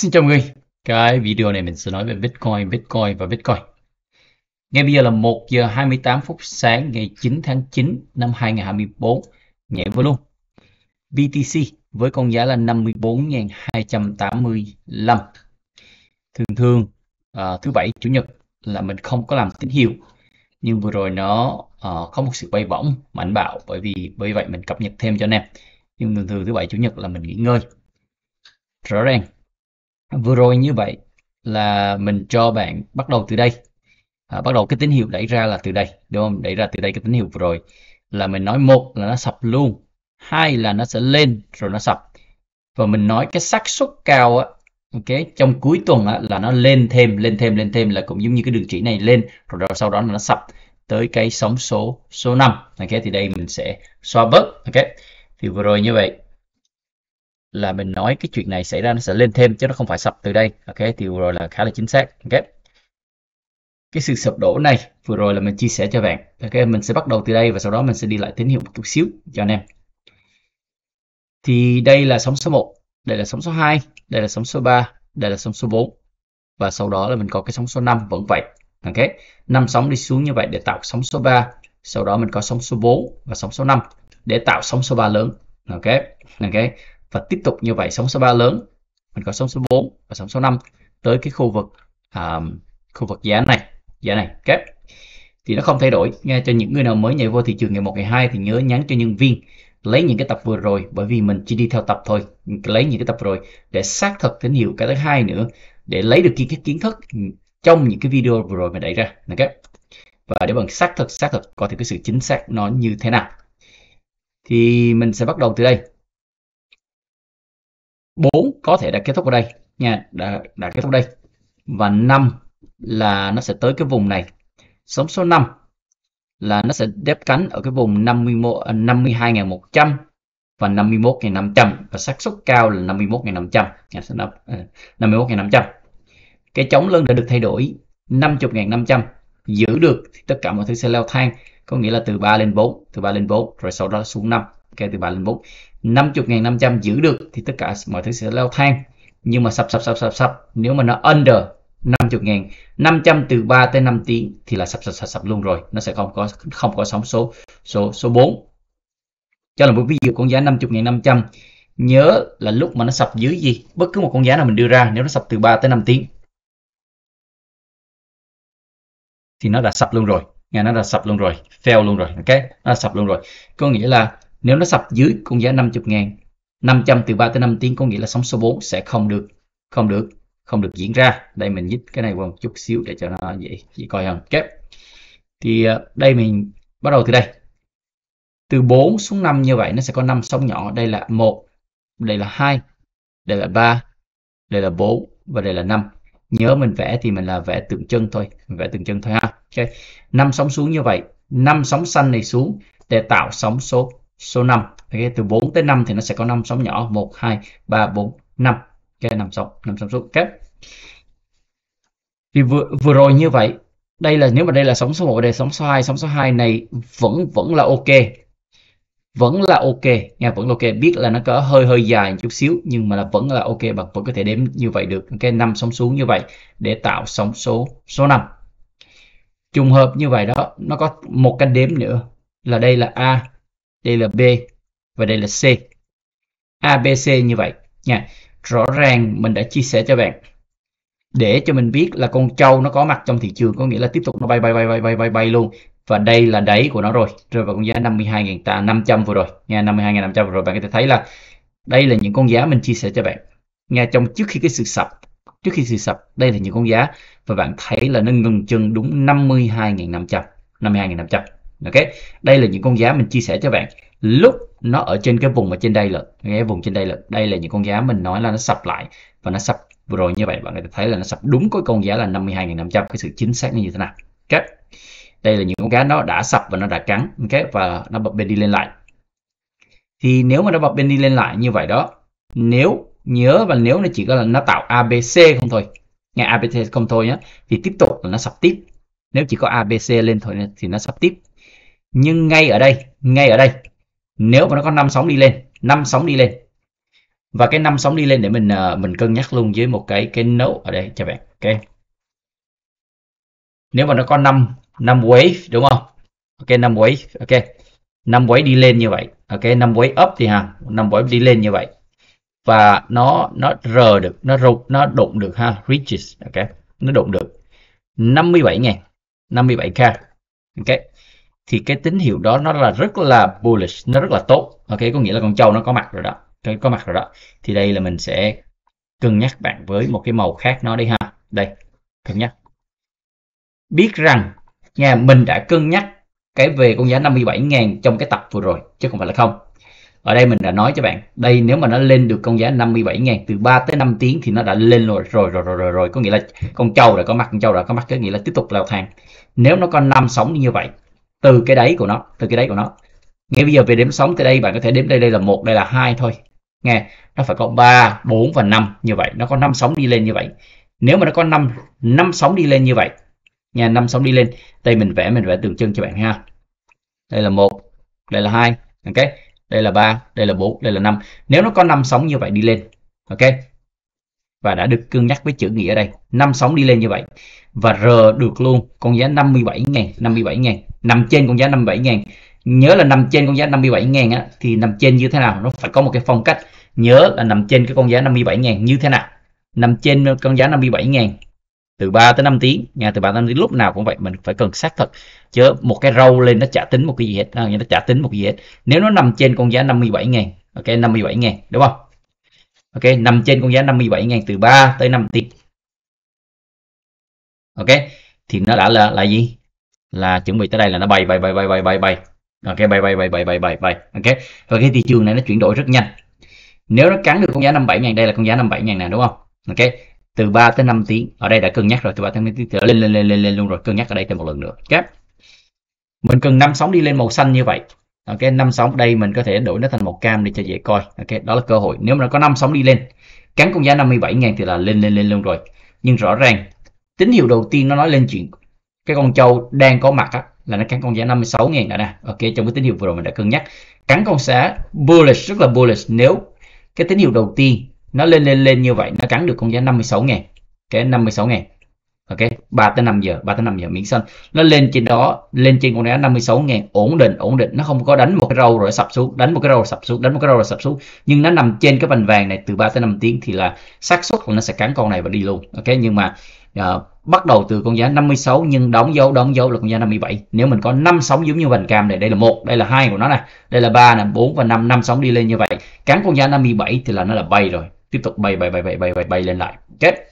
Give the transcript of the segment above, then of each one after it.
Xin chào mọi người. Cái video này mình sẽ nói về Bitcoin, Bitcoin và Bitcoin. Ngay bây giờ là 1 giờ 28 phút sáng ngày 9 tháng 9 năm 2024. nhẹ vô luôn. BTC với con giá là 54.285. Thường thường à, thứ bảy chủ nhật là mình không có làm tín hiệu nhưng vừa rồi nó à, có một sự bay bổng mạnh bạo bởi vì bởi vậy mình cập nhật thêm cho anh em nhưng thường thường thứ bảy chủ nhật là mình nghỉ ngơi rõ ràng vừa rồi như vậy là mình cho bạn bắt đầu từ đây à, bắt đầu cái tín hiệu đẩy ra là từ đây đúng không đẩy ra từ đây cái tín hiệu vừa rồi là mình nói một là nó sập luôn hai là nó sẽ lên rồi nó sập và mình nói cái xác suất cao á ok trong cuối tuần á, là nó lên thêm lên thêm lên thêm là cũng giống như cái đường chỉ này lên rồi, rồi sau đó nó sập tới cái sóng số số 5 ok thì đây mình sẽ xóa bớt ok thì vừa rồi như vậy là mình nói cái chuyện này xảy ra nó sẽ lên thêm chứ nó không phải sập từ đây ok thì vừa rồi là khá là chính xác ok cái sự sụp đổ này vừa rồi là mình chia sẻ cho bạn ok mình sẽ bắt đầu từ đây và sau đó mình sẽ đi lại tín hiệu một chút xíu cho anh em thì đây là sóng số 1 đây là sóng số 2 đây là sóng số 3 đây là sóng số 4 và sau đó là mình có cái sóng số 5 vẫn vậy ok Năm sóng đi xuống như vậy để tạo sóng số 3 sau đó mình có sóng số 4 và sóng số 5 để tạo sóng số 3 lớn ok ok và tiếp tục như vậy sóng số 3 lớn mình có sóng số 4 và sóng số 5 tới cái khu vực à, khu vực giá này giá này kép thì nó không thay đổi nghe cho những người nào mới nhảy vô thị trường ngày 1 ngày 2 thì nhớ nhắn cho nhân viên lấy những cái tập vừa rồi bởi vì mình chỉ đi theo tập thôi lấy những cái tập rồi để xác thực tín hiệu cái thứ hai nữa để lấy được cái kiến thức trong những cái video vừa rồi mình đẩy ra ok và để bằng xác thực xác thực có thể cái sự chính xác nó như thế nào thì mình sẽ bắt đầu từ đây 4 có thể đã kết thúc ở đây nha đã, đã kết thúc đây và 5 là nó sẽ tới cái vùng này sóng số 5 là nó sẽ đép cánh ở cái vùng 51 52.100 à, và 51.500 và xác suất cao là 51.500 51.500 à, cái chống lưng đã được thay đổi 50.500 giữ được tất cả mọi thứ sẽ leo thang có nghĩa là từ 3 lên 4 từ 3 lên 4 rồi sau đó xuống 5 kể từ 3 lên 4 50.500 giữ được thì tất cả mọi thứ sẽ leo thang nhưng mà sập sập sập sập sập nếu mà nó under 50 ngàn 500 từ 3 tới 5 tiếng thì là sập sập sập sập luôn rồi nó sẽ không có không có sóng số số số 4 cho là một ví dụ con giá 50 ngàn 500 nhớ là lúc mà nó sập dưới gì bất cứ một con giá nào mình đưa ra nếu nó sập từ 3 tới 5 tiếng thì nó đã sập luôn rồi nghe nó đã sập luôn rồi fail luôn rồi ok nó đã sập luôn rồi có nghĩa là nếu nó sập dưới con giá 50 ngàn 500 từ 3 tới 5 tiếng có nghĩa là sóng số 4 sẽ không được không được không được diễn ra đây mình nhích cái này qua một chút xíu để cho nó dễ dễ coi hơn kép okay. thì ờ, đây mình bắt đầu từ đây từ 4 xuống 5 như vậy nó sẽ có 5 sóng nhỏ đây là 1 đây là 2 đây là 3 đây là 4 và đây là 5 nhớ mình vẽ thì mình là vẽ tượng chân thôi vẽ tượng chân thôi ha ok 5 sóng xuống như vậy 5 sóng xanh này xuống để tạo sóng số số 5 okay, từ 4 tới 5 thì nó sẽ có 5 sóng nhỏ 1 2 3 4 5 cái okay, 5 sóng 5 sóng số kép thì vừa, vừa rồi như vậy đây là nếu mà đây là sóng số 1 đây sóng số 2 sóng số 2 này vẫn vẫn là ok vẫn là ok nha vẫn là ok biết là nó có hơi hơi dài chút xíu nhưng mà là vẫn là ok bạn vẫn có thể đếm như vậy được cái okay, năm sóng xuống như vậy để tạo sóng số số 5 trùng hợp như vậy đó nó có một cái đếm nữa là đây là a đây là B và đây là C ABC như vậy nha rõ ràng mình đã chia sẻ cho bạn để cho mình biết là con trâu nó có mặt trong thị trường có nghĩa là tiếp tục nó bay bay bay bay bay bay bay luôn và đây là đáy của nó rồi rơi vào con giá 52.500 vừa rồi nha 52.500 vừa rồi bạn có thể thấy là đây là những con giá mình chia sẻ cho bạn nha trong trước khi cái sự sập trước khi sự sập đây là những con giá và bạn thấy là nó ngừng chân đúng 52.500 52.500 ok đây là những con giá mình chia sẻ cho bạn lúc nó ở trên cái vùng ở trên đây là cái vùng trên đây là đây là những con giá mình nói là nó sập lại và nó sập vừa rồi như vậy bạn có thể thấy là nó sập đúng cái con giá là 52.500 cái sự chính xác như thế nào ok đây là những con giá nó đã sập và nó đã cắn ok và nó bật bên đi lên lại thì nếu mà nó bật bên đi lên lại như vậy đó nếu nhớ và nếu nó chỉ có là nó tạo ABC không thôi nghe ABC không thôi nhé thì tiếp tục là nó sập tiếp nếu chỉ có ABC lên thôi thì nó sập tiếp nhưng ngay ở đây ngay ở đây nếu mà nó có năm sóng đi lên năm sóng đi lên và cái năm sóng đi lên để mình uh, mình cân nhắc luôn với một cái cái nốt ở đây cho bạn ok nếu mà nó có năm năm wave đúng không ok năm wave ok năm wave đi lên như vậy ok năm wave up thì ha năm wave đi lên như vậy và nó nó rờ được nó rụt nó đụng được ha reaches ok nó đụng được 57 ngàn 57k ok thì cái tín hiệu đó nó là rất là bullish nó rất là tốt ok có nghĩa là con trâu nó có mặt rồi đó cái có mặt rồi đó thì đây là mình sẽ cân nhắc bạn với một cái màu khác nó đi ha đây cân nhắc biết rằng nha mình đã cân nhắc cái về con giá 57.000 trong cái tập vừa rồi chứ không phải là không ở đây mình đã nói cho bạn đây nếu mà nó lên được con giá 57.000 từ 3 tới 5 tiếng thì nó đã lên rồi rồi rồi rồi rồi, rồi. có nghĩa là con trâu đã có mặt con trâu đã có mặt có nghĩa là tiếp tục leo thang nếu nó có năm sóng như vậy từ cái đáy của nó từ cái đáy của nó nghe bây giờ về đếm sóng từ đây bạn có thể đếm đây đây là một đây là hai thôi nghe nó phải có 3 4 và 5 như vậy nó có 5 sóng đi lên như vậy nếu mà nó có 5 5 sóng đi lên như vậy nha 5 sóng đi lên đây mình vẽ mình vẽ tượng trưng cho bạn ha đây là một đây là hai ok đây là 3 đây là 4 đây là 5 nếu nó có 5 sóng như vậy đi lên ok và đã được cân nhắc với chữ nghĩa ở đây 5 sóng đi lên như vậy và R được luôn con giá 57 ngàn 57 ngàn nằm trên con giá 57 ngàn nhớ là nằm trên con giá 57 ngàn á thì nằm trên như thế nào nó phải có một cái phong cách nhớ là nằm trên cái con giá 57 ngàn như thế nào nằm trên con giá 57 ngàn từ 3 tới 5 tiếng nha từ 3 tới 5 tiếng lúc nào cũng vậy mình phải cần xác thực chứ một cái râu lên nó trả tính một cái gì hết à, nó trả tính một cái gì hết nếu nó nằm trên con giá 57 ngàn ok 57 ngàn đúng không ok nằm trên con giá 57 ngàn từ 3 tới 5 tiếng ok thì nó đã là là gì là chuẩn bị tới đây là nó bay bay bay bay bay bay bay ok bay bay bay bay bay bay bay ok và cái thị trường này nó chuyển đổi rất nhanh nếu nó cắn được con giá 57 ngàn đây là con giá 57 ngàn nè đúng không ok từ 3 tới 5 tiếng ở đây đã cân nhắc rồi từ 3 tới 5 tiếng trở lên lên lên lên lên luôn rồi cân nhắc ở đây thêm một lần nữa ok mình cần năm sóng đi lên màu xanh như vậy ok năm sóng đây mình có thể đổi nó thành màu cam để cho dễ coi ok đó là cơ hội nếu mà nó có năm sóng đi lên cắn con giá 57 ngàn thì là lên lên lên luôn rồi nhưng rõ ràng tín hiệu đầu tiên nó nói lên chuyện cái con trâu đang có mặt á, là nó cắn con giá 56.000 đã nè ok trong cái tín hiệu vừa rồi mình đã cân nhắc cắn con giá bullish rất là bullish nếu cái tín hiệu đầu tiên nó lên lên lên như vậy nó cắn được con giá 56.000 cái 56.000 ok 3 tới 5 giờ 3 tới 5 giờ miễn xanh nó lên trên đó lên trên con giá 56 000 ổn định ổn định nó không có đánh một cái râu rồi sập xuống đánh một cái râu rồi sập xuống đánh một cái râu rồi sập xuống nhưng nó nằm trên cái vành vàng này từ 3 tới 5 tiếng thì là xác suất là nó sẽ cắn con này và đi luôn ok nhưng mà uh, bắt đầu từ con giá 56 nhưng đóng dấu đóng dấu là con giá 57 nếu mình có 5 sóng giống như vành cam này đây là một đây là hai của nó này đây là ba là 4 và 5 5 sóng đi lên như vậy cắn con giá 57 thì là nó là bay rồi tiếp tục bay bay bay bay bay bay bay lên lại kết okay.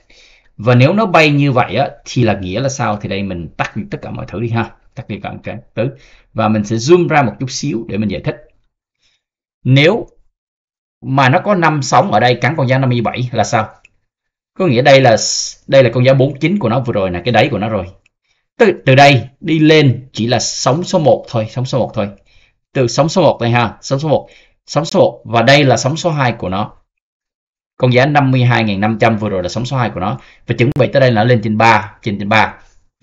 và nếu nó bay như vậy á, thì là nghĩa là sao thì đây mình tắt tất cả mọi thứ đi ha tắt đi cả cái thứ và mình sẽ zoom ra một chút xíu để mình giải thích nếu mà nó có 5 sóng ở đây cắn con giá 57 là sao có nghĩa đây là đây là con giá 49 của nó vừa rồi là cái đáy của nó rồi từ, từ đây đi lên chỉ là sóng số 1 thôi sóng số 1 thôi từ sóng số 1 này ha sóng số 1 sóng số 1 và đây là sóng số 2 của nó con giá 52.500 vừa rồi là sóng số 2 của nó và chuẩn bị tới đây là lên trên 3 trên trên 3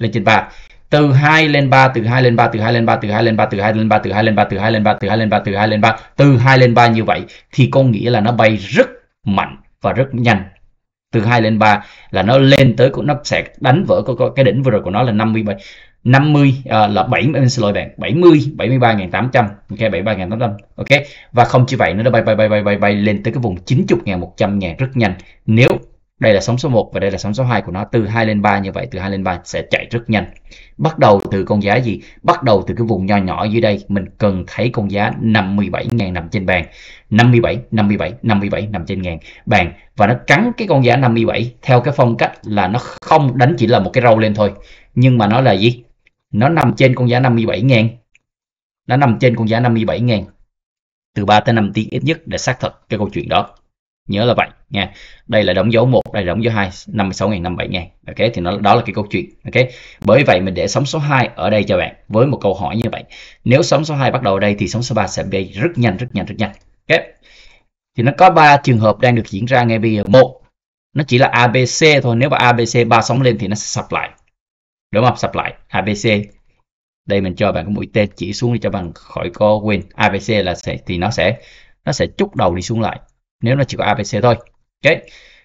lên trên 3 từ 2 lên 3 từ 2 lên 3 từ 2 lên 3 từ 2 lên 3 từ 2 lên 3 từ 2 lên 3 từ 2 lên 3 từ 2 lên 3 từ 2 lên 3 từ 2 lên 3 như vậy thì con nghĩa là nó bay rất mạnh và rất nhanh từ 2 lên 3 là nó lên tới cũng nó sẽ đánh vỡ cái, cái đỉnh vừa rồi của nó là 57 50 uh, là 70 xin lỗi bạn 70 73.800 ok 73.800 ok và không chỉ vậy nữa nó bay bay bay bay bay bay lên tới cái vùng 90.100 ngàn rất nhanh nếu đây là sóng số 1 và đây là sóng số 2 của nó từ 2 lên 3 như vậy từ 2 lên 3 sẽ chạy rất nhanh bắt đầu từ con giá gì bắt đầu từ cái vùng nho nhỏ dưới đây mình cần thấy con giá 57.000 nằm trên bàn 57 57 57 nằm trên ngàn bàn và nó cắn cái con giá 57 theo cái phong cách là nó không đánh chỉ là một cái râu lên thôi nhưng mà nó là gì nó nằm trên con giá 57.000 nó nằm trên con giá 57.000 từ 3 tới 5 tiếng ít nhất để xác thực cái câu chuyện đó nhớ là vậy nha đây là đóng dấu một đây là đóng dấu hai năm mươi sáu ngàn năm bảy ngàn ok thì nó đó là cái câu chuyện ok bởi vậy mình để sóng số 2 ở đây cho bạn với một câu hỏi như vậy nếu sóng số 2 bắt đầu ở đây thì sóng số 3 sẽ bay rất nhanh rất nhanh rất nhanh ok thì nó có ba trường hợp đang được diễn ra ngay bây giờ một nó chỉ là abc thôi nếu mà abc ba sóng lên thì nó sẽ sập lại đúng không sập lại abc đây mình cho bạn cái mũi tên chỉ xuống đi cho bạn khỏi có quên abc là sẽ thì nó sẽ nó sẽ chút đầu đi xuống lại nếu nó chỉ có abc thôi ok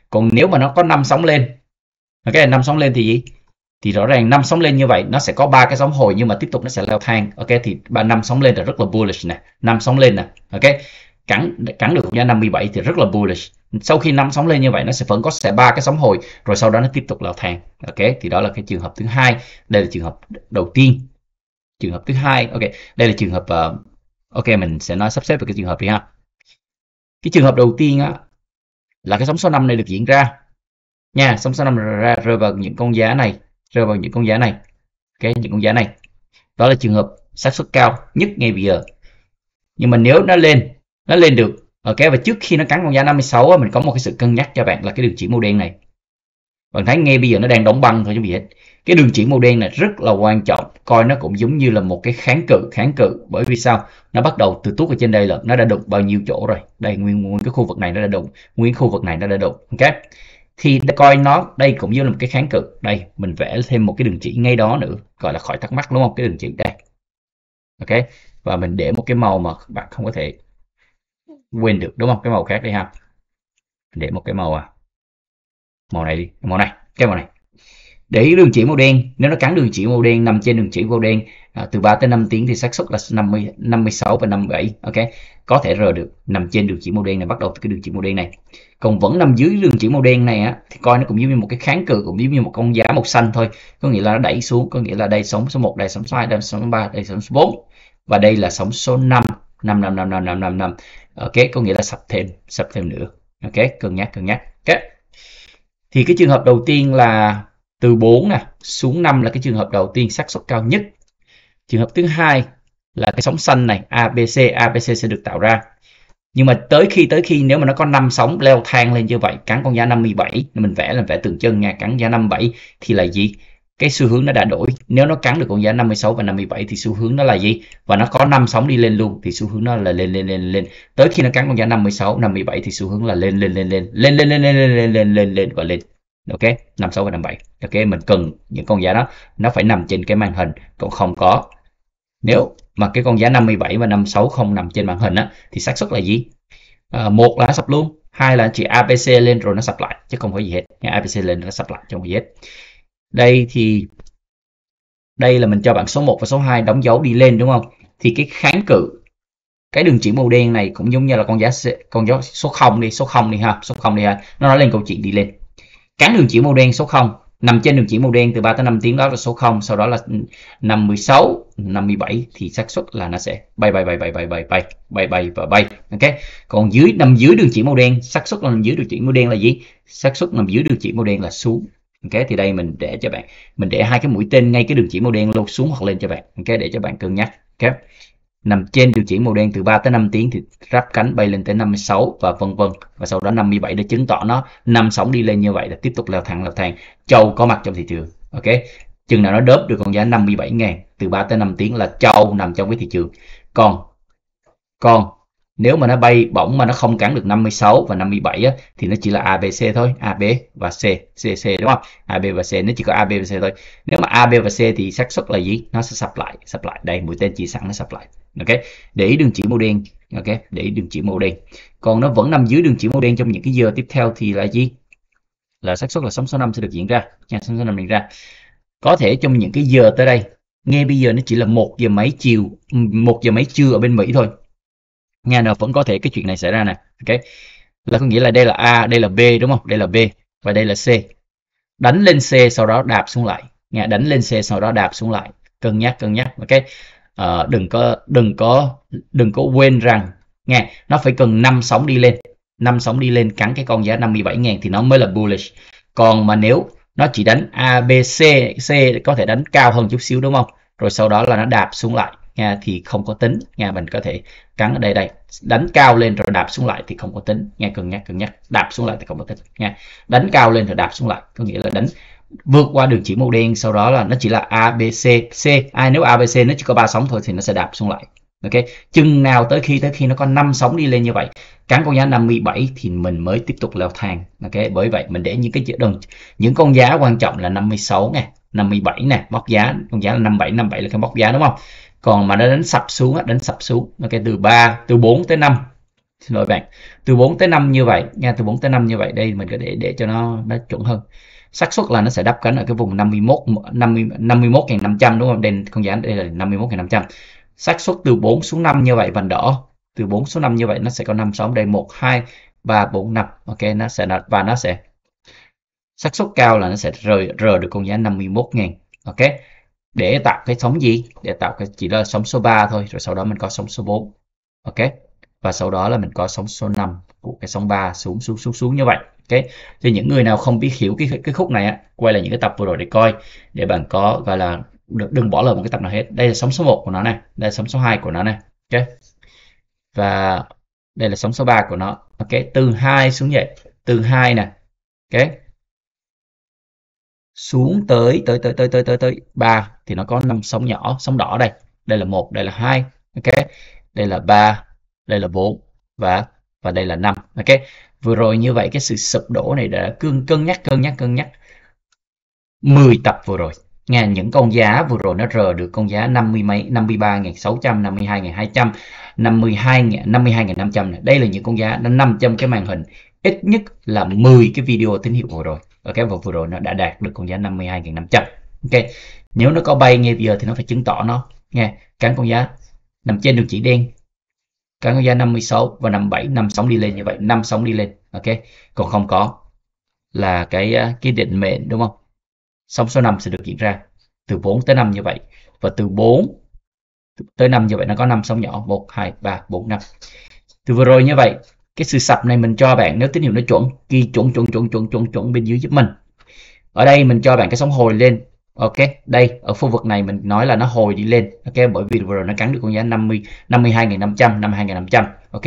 còn nếu mà nó có 5 sóng lên cái ok 5 sóng lên thì gì thì rõ ràng 5 sóng lên như vậy nó sẽ có ba cái sóng hồi nhưng mà tiếp tục nó sẽ leo thang ok thì ba năm sóng lên là rất là bullish nè năm sóng lên nè ok cắn cắn được giá 57 thì rất là bullish sau khi năm sóng lên như vậy nó sẽ vẫn có sẽ ba cái sóng hồi rồi sau đó nó tiếp tục leo thang ok thì đó là cái trường hợp thứ hai đây là trường hợp đầu tiên trường hợp thứ hai ok đây là trường hợp uh, ok mình sẽ nói sắp xếp về cái trường hợp đi ha cái trường hợp đầu tiên á, là cái sóng số 5 này được diễn ra nha sóng số 5 ra rơi vào những con giá này rơi vào những con giá này cái những con giá này đó là trường hợp xác suất cao nhất ngay bây giờ nhưng mà nếu nó lên nó lên được ở cái và trước khi nó cắn con giá 56 á, mình có một cái sự cân nhắc cho bạn là cái điều chỉ màu đen này bạn thấy ngay bây giờ nó đang đóng băng thôi chứ gì hết cái đường chỉ màu đen này rất là quan trọng coi nó cũng giống như là một cái kháng cự kháng cự bởi vì sao nó bắt đầu từ tuốt ở trên đây là nó đã đụng bao nhiêu chỗ rồi đây nguyên nguyên cái khu vực này nó đã đụng nguyên khu vực này nó đã đụng ok thì coi nó đây cũng như là một cái kháng cự đây mình vẽ thêm một cái đường chỉ ngay đó nữa gọi là khỏi thắc mắc đúng không cái đường chỉ đây ok và mình để một cái màu mà bạn không có thể quên được đúng không cái màu khác đây ha để một cái màu à màu này đi màu này cái màu này để đường chỉ màu đen nếu nó cắn đường chỉ màu đen nằm trên đường chỉ màu đen à, từ 3 tới 5 tiếng thì xác suất là 50 56 và 57 ok có thể rờ được nằm trên đường chỉ màu đen này bắt đầu từ cái đường chỉ màu đen này còn vẫn nằm dưới đường chỉ màu đen này á thì coi nó cũng giống như một cái kháng cự cũng giống như một con giá màu xanh thôi có nghĩa là nó đẩy xuống có nghĩa là đây sóng số 1 đây sóng số 2 đây sóng số 3 đây sóng số 4 và đây là sóng số 5 5 5 5 5 5 5 5 ok có nghĩa là sập thêm sập thêm nữa ok cân nhắc cân nhắc ok thì cái trường hợp đầu tiên là từ 4 nè xuống 5 là cái trường hợp đầu tiên xác suất cao nhất trường hợp thứ hai là cái sóng xanh này ABC ABC sẽ được tạo ra nhưng mà tới khi tới khi nếu mà nó có 5 sóng leo thang lên như vậy cắn con giá 57 mình vẽ là vẽ tượng chân nha cắn giá 57 thì là gì cái xu hướng nó đã đổi nếu nó cắn được con giá 56 và 57 thì xu hướng nó là gì và nó có 5 sóng đi lên luôn thì xu hướng nó là lên lên lên lên tới khi nó cắn con giá 56 57 thì xu hướng là lên lên lên lên lên lên lên lên lên lên lên lên và lên ok năm sáu và năm bảy ok mình cần những con giá đó nó phải nằm trên cái màn hình còn không có nếu mà cái con giá 57 và 56 không nằm trên màn hình á thì xác suất là gì à, một là sập luôn hai là chỉ abc lên rồi nó sập lại chứ không có gì hết Nghe abc lên nó sập lại trong gì hết đây thì đây là mình cho bạn số 1 và số 2 đóng dấu đi lên đúng không thì cái kháng cự cái đường chỉ màu đen này cũng giống như là con giá con dấu số 0 đi số 0 đi ha số 0 đi ha nó nói lên câu chuyện đi lên cán đường chỉ màu đen số 0 nằm trên đường chỉ màu đen từ 3 tới 5 tiếng đó là số 0 sau đó là năm 56 57 thì xác suất là nó sẽ bay bay bay bay bay bay bay bay bay và bay ok còn dưới nằm dưới đường chỉ màu đen xác suất nằm dưới đường chỉ màu đen là gì xác suất nằm dưới đường chỉ màu đen là xuống ok thì đây mình để cho bạn mình để hai cái mũi tên ngay cái đường chỉ màu đen lột xuống hoặc lên cho bạn ok để cho bạn cân nhắc ok nằm trên điều chỉnh màu đen từ 3 tới 5 tiếng thì ráp cánh bay lên tới 56 và vân vân và sau đó 57 để chứng tỏ nó năm sóng đi lên như vậy là tiếp tục leo thẳng leo thang châu có mặt trong thị trường ok chừng nào nó đớp được con giá 57 ngàn từ 3 tới 5 tiếng là châu nằm trong cái thị trường còn còn nếu mà nó bay bổng mà nó không cắn được 56 và 57 á, thì nó chỉ là ABC thôi AB và C CC đúng không AB và C nó chỉ có AB và C thôi nếu mà AB và C thì xác suất là gì nó sẽ sập lại sập lại đây mũi tên chỉ sẵn nó sập lại ok để ý đường chỉ màu đen ok để ý đường chỉ màu đen còn nó vẫn nằm dưới đường chỉ màu đen trong những cái giờ tiếp theo thì là gì là xác suất là sóng số 5 sẽ được diễn ra nha sóng số 5 diễn ra có thể trong những cái giờ tới đây ngay bây giờ nó chỉ là một giờ mấy chiều một giờ mấy trưa ở bên Mỹ thôi nghe nào vẫn có thể cái chuyện này xảy ra nè ok là có nghĩa là đây là a đây là b đúng không đây là b và đây là c đánh lên c sau đó đạp xuống lại nghe đánh lên c sau đó đạp xuống lại cân nhắc cân nhắc ok à, đừng có đừng có đừng có quên rằng nghe nó phải cần năm sóng đi lên năm sóng đi lên cắn cái con giá 57.000 thì nó mới là bullish còn mà nếu nó chỉ đánh A, B, C, C có thể đánh cao hơn chút xíu đúng không? Rồi sau đó là nó đạp xuống lại nha thì không có tính nha mình có thể cắn ở đây đây đánh cao lên rồi đạp xuống lại thì không có tính nha cân nhắc cân nhắc đạp xuống lại thì không có tính nha đánh cao lên rồi đạp xuống lại có nghĩa là đánh vượt qua đường chỉ màu đen sau đó là nó chỉ là a b c c ai nếu a b c nó chỉ có ba sóng thôi thì nó sẽ đạp xuống lại ok chừng nào tới khi tới khi nó có năm sóng đi lên như vậy cắn con giá 57 thì mình mới tiếp tục leo thang ok bởi vậy mình để những cái chữ đồng những con giá quan trọng là 56 nè 57 nè móc giá con giá là 57 57 là cái móc giá đúng không còn mà nó đánh sập xuống đánh sập xuống ok từ 3 từ 4 tới 5 xin lỗi bạn từ 4 tới 5 như vậy nha từ 4 tới 5 như vậy đây mình có để để cho nó nó chuẩn hơn xác suất là nó sẽ đắp cánh ở cái vùng 51 50 51.500 đúng không đèn con giảm đây là 51.500 xác suất từ 4 xuống 5 như vậy vành đỏ từ 4 xuống 5 như vậy nó sẽ có 5 sóng đây 1 2 3 4 5 ok nó sẽ và nó sẽ xác suất cao là nó sẽ rời rời được con giá 51.000 ok để tạo cái sóng gì để tạo cái chỉ là sóng số 3 thôi rồi sau đó mình có sóng số 4 ok và sau đó là mình có sóng số 5 của cái sóng 3 xuống xuống xuống xuống như vậy ok thì những người nào không biết hiểu cái cái khúc này á quay lại những cái tập vừa rồi để coi để bạn có gọi là đừng, đừng bỏ lỡ một cái tập nào hết đây là sóng số 1 của nó này đây là sóng số 2 của nó này ok và đây là sóng số 3 của nó ok từ 2 xuống vậy từ 2 nè ok xuống tới tới tới tới tới tới tới ba thì nó có năm sóng nhỏ sóng đỏ đây đây là một đây là hai ok đây là ba đây là bốn và và đây là năm ok vừa rồi như vậy cái sự sụp đổ này đã cương cân nhắc cân nhắc cân nhắc 10 tập vừa rồi nghe những con giá vừa rồi nó rờ được con giá 50 mấy 53 600 52 200 52 52 500 này. đây là những con giá đã 500 cái màn hình ít nhất là 10 cái video tín hiệu vừa rồi và cái vật vừa rồi nó đã đạt được con giá 52.500 ok nếu nó có bay ngay bây giờ thì nó phải chứng tỏ nó nghe cán con giá nằm trên đường chỉ đen cán con giá 56 và 57 năm sóng đi lên như vậy năm sóng đi lên ok còn không có là cái à, cái định mệnh đúng không sóng số 5 sẽ được diễn ra từ 4 tới 5 như vậy và từ 4 tới 5 như vậy nó có năm sóng nhỏ 1 2 3 4 5 từ vừa rồi như vậy cái sự sập này mình cho bạn nếu tín hiệu nó chuẩn ghi chuẩn chuẩn chuẩn chuẩn chuẩn chuẩn bên dưới giúp mình ở đây mình cho bạn cái sóng hồi lên ok đây ở khu vực này mình nói là nó hồi đi lên ok bởi vì vừa rồi nó cắn được con giá 50 52.500 52.500 ok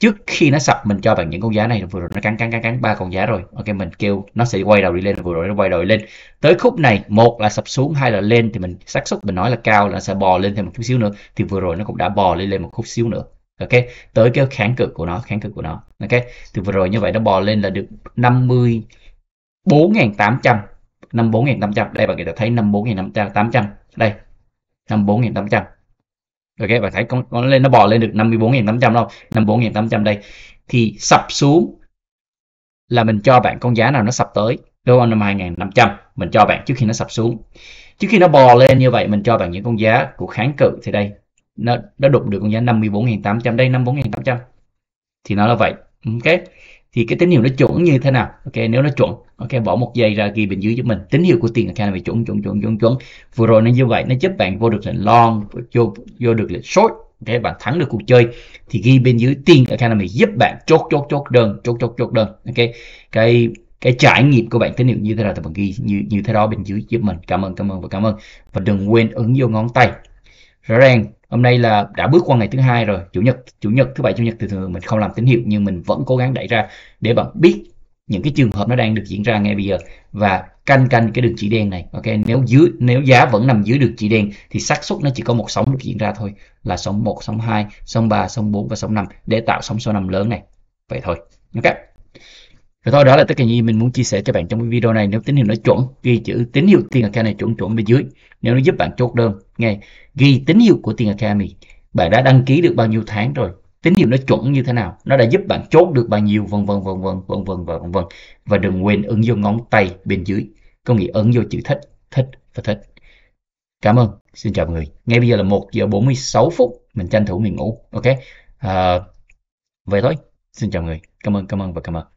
trước khi nó sập mình cho bạn những con giá này vừa rồi nó cắn cắn cắn cắn ba con giá rồi ok mình kêu nó sẽ quay đầu đi lên vừa rồi nó quay đầu đi lên tới khúc này một là sập xuống hai là lên thì mình xác suất mình nói là cao là sẽ bò lên thêm một chút xíu nữa thì vừa rồi nó cũng đã bò lên lên một khúc xíu nữa ok tới cái kháng cự của nó kháng cự của nó ok thì vừa rồi như vậy nó bò lên là được 50 4.800 54.800 đây bạn có thể thấy 54.800 đây 54.800 ok bạn thấy con, con lên nó bò lên được 54.800 không 54.800 đây thì sập xuống là mình cho bạn con giá nào nó sập tới đúng không năm 2500 mình cho bạn trước khi nó sập xuống trước khi nó bò lên như vậy mình cho bạn những con giá của kháng cự thì đây nó nó đụng được con giá 54.800 đây 54.800 thì nó là vậy ok thì cái tín hiệu nó chuẩn như thế nào ok nếu nó chuẩn ok bỏ một giây ra ghi bên dưới cho mình tín hiệu của tiền account này chuẩn chuẩn chuẩn chuẩn chuẩn vừa rồi nó như vậy nó giúp bạn vô được lệnh long vô vô được lệnh short để bạn thắng được cuộc chơi thì ghi bên dưới tiền Academy giúp bạn chốt chốt chốt đơn chốt chốt chốt đơn ok cái cái trải nghiệm của bạn tín hiệu như thế nào thì bạn ghi như như thế đó bên dưới giúp mình cảm ơn cảm ơn và cảm ơn và đừng quên ứng vô ngón tay rõ ràng hôm nay là đã bước qua ngày thứ hai rồi chủ nhật chủ nhật thứ bảy chủ nhật thường thường mình không làm tín hiệu nhưng mình vẫn cố gắng đẩy ra để bạn biết những cái trường hợp nó đang được diễn ra ngay bây giờ và canh canh cái đường chỉ đen này ok nếu dưới nếu giá vẫn nằm dưới đường chỉ đen thì xác suất nó chỉ có một sóng được diễn ra thôi là sóng 1, sóng 2, sóng 3, sóng 4 và sóng 5 để tạo sóng số 5 lớn này vậy thôi ok rồi thôi đó là tất cả những gì mình muốn chia sẻ cho bạn trong video này. Nếu tín hiệu nó chuẩn, ghi chữ tín hiệu tiền này chuẩn chuẩn bên dưới. Nếu nó giúp bạn chốt đơn, nghe ghi tín hiệu của tiền Academy. Bạn đã đăng ký được bao nhiêu tháng rồi? Tín hiệu nó chuẩn như thế nào? Nó đã giúp bạn chốt được bao nhiêu vân vân vân vân vân vân vân vân. Và đừng quên ấn vô ngón tay bên dưới. Có nghĩa ấn vô chữ thích, thích và thích. Cảm ơn. Xin chào mọi người. Ngay bây giờ là 1 giờ 46 phút. Mình tranh thủ mình ngủ. Ok. À, vậy thôi. Xin chào mọi người. Cảm ơn, cảm ơn và cảm ơn.